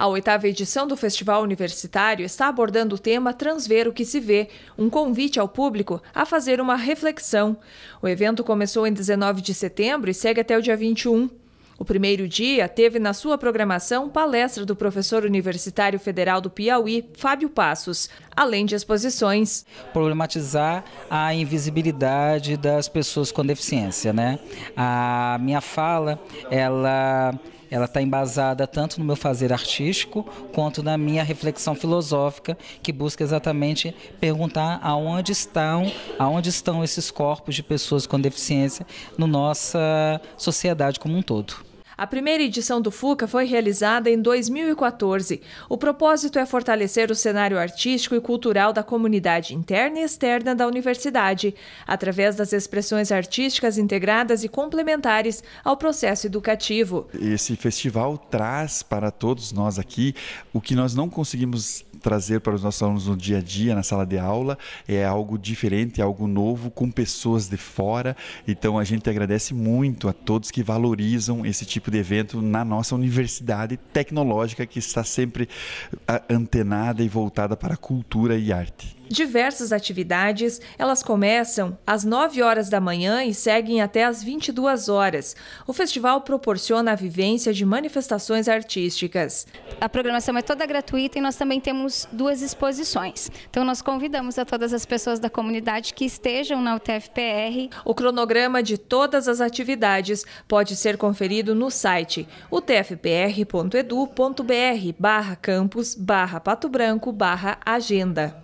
A oitava edição do Festival Universitário está abordando o tema Transver o que se vê, um convite ao público a fazer uma reflexão. O evento começou em 19 de setembro e segue até o dia 21. O primeiro dia teve na sua programação palestra do professor universitário federal do Piauí, Fábio Passos, além de exposições. Problematizar a invisibilidade das pessoas com deficiência, né? A minha fala, ela ela está embasada tanto no meu fazer artístico quanto na minha reflexão filosófica, que busca exatamente perguntar aonde estão, aonde estão esses corpos de pessoas com deficiência na nossa sociedade como um todo. A primeira edição do FUCA foi realizada em 2014. O propósito é fortalecer o cenário artístico e cultural da comunidade interna e externa da universidade, através das expressões artísticas integradas e complementares ao processo educativo. Esse festival traz para todos nós aqui o que nós não conseguimos trazer para os nossos alunos no dia a dia, na sala de aula, é algo diferente, é algo novo, com pessoas de fora. Então a gente agradece muito a todos que valorizam esse tipo de evento na nossa universidade tecnológica que está sempre ah, antenada e voltada para a cultura e arte diversas atividades. Elas começam às 9 horas da manhã e seguem até às 22 horas. O festival proporciona a vivência de manifestações artísticas. A programação é toda gratuita e nós também temos duas exposições. Então nós convidamos a todas as pessoas da comunidade que estejam na UTFPR. O cronograma de todas as atividades pode ser conferido no site utfpr.edu.br/campus/pato branco/agenda.